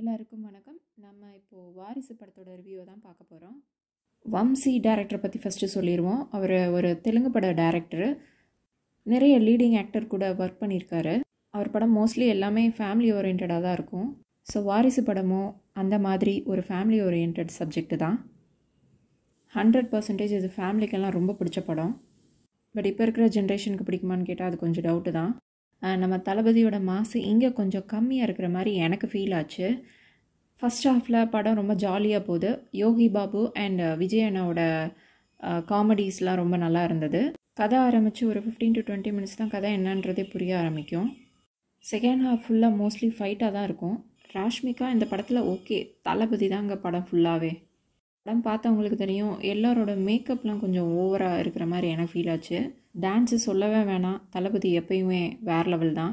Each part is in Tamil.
எல்லாருக்கும் வணக்கம் நம்ம இப்போது வாரிசு படத்தோட ரிவ்யூவை தான் பார்க்க போகிறோம் வம்சி டேரக்டரை பற்றி ஃபஸ்ட்டு சொல்லிடுவோம் அவர் ஒரு தெலுங்கு பட டேரக்டர் நிறைய லீடிங் ஆக்டர் கூட ஒர்க் பண்ணியிருக்காரு அவர் படம் மோஸ்ட்லி எல்லாமே ஃபேமிலி ஓரியன்டாக தான் இருக்கும் ஸோ வாரிசு படமும் அந்த மாதிரி ஒரு ஃபேமிலி ஓரியன்ட் சப்ஜெக்ட் தான் ஹண்ட்ரட் பர்சன்டேஜ் இது ஃபேமிலிக்கெல்லாம் ரொம்ப பிடிச்ச படம் பட் இப்போ இருக்கிற ஜென்ரேஷனுக்கு பிடிக்குமான்னு கேட்டால் அது கொஞ்சம் டவுட்டு தான் நம்ம தளபதியோட மாசு இங்கே கொஞ்சம் கம்மியாக இருக்கிற மாதிரி எனக்கு ஃபீல் ஆச்சு ஃபஸ்ட் ஹாஃபில் படம் ரொம்ப ஜாலியாக போகுது யோகி பாபு அண்ட் விஜயனோட காமெடிஸ்லாம் ரொம்ப நல்லா இருந்தது கதை ஆரம்பித்து ஒரு ஃபிஃப்டீன் டு டுவெண்ட்டி மினிட்ஸ் தான் கதை என்னன்றதே புரிய ஆரம்பிக்கும் செகண்ட் ஹாஃப் ஃபுல்லாக மோஸ்ட்லி ஃபைட்டாக தான் இருக்கும் ராஷ்மிகா இந்த படத்தில் ஓகே தளபதி தான் இங்கே படம் ஃபுல்லாகவே படம் பார்த்தவங்களுக்கு தெரியும் எல்லாரோட மேக்கப்லாம் கொஞ்சம் ஓவராக இருக்கிற மாதிரி எனக்கு ஃபீல் ஆச்சு டான்ஸு சொல்லவே வேணாம் தளபதி எப்பயுமே வேறு லெவல் தான்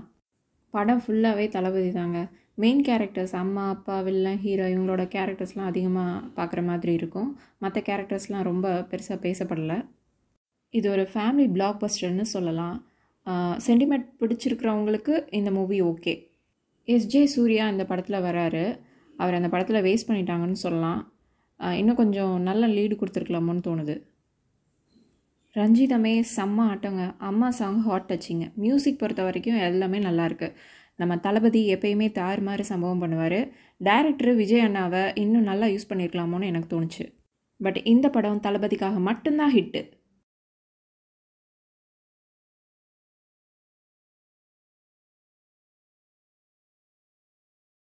படம் ஃபுல்லாகவே தளபதி தாங்க மெயின் கேரக்டர்ஸ் அம்மா அப்பா வில்லன் ஹீரோ இவங்களோட கேரக்டர்ஸ்லாம் அதிகமாக பார்க்குற மாதிரி இருக்கும் மற்ற கேரக்டர்ஸ்லாம் ரொம்ப பெருசாக பேசப்படலை இது ஒரு ஃபேமிலி பிளாக் பஸ்டர்னு சொல்லலாம் சென்டிமெண்ட் பிடிச்சிருக்கிறவங்களுக்கு இந்த மூவி ஓகே எஸ்ஜே சூர்யா இந்த படத்தில் வராரு அவர் அந்த படத்தில் வேஸ்ட் பண்ணிட்டாங்கன்னு சொல்லலாம் இன்னும் கொஞ்சம் நல்ல லீடு கொடுத்துருக்கலாமோன்னு தோணுது ரஞ்சிதமே செம்ம ஆட்டங்க அம்மா சாங் ஹாட் டச்சிங்க மியூசிக் பொறுத்த வரைக்கும் எல்லாமே நல்லாயிருக்கு நம்ம தளபதி எப்பயுமே தார் மாதிரி சம்பவம் பண்ணுவார் டேரக்டர் விஜய் அண்ணாவை இன்னும் நல்லா யூஸ் பண்ணியிருக்கலாமோன்னு எனக்கு தோணுச்சு பட் இந்த படம் தளபதிக்காக மட்டும்தான் ஹிட்டு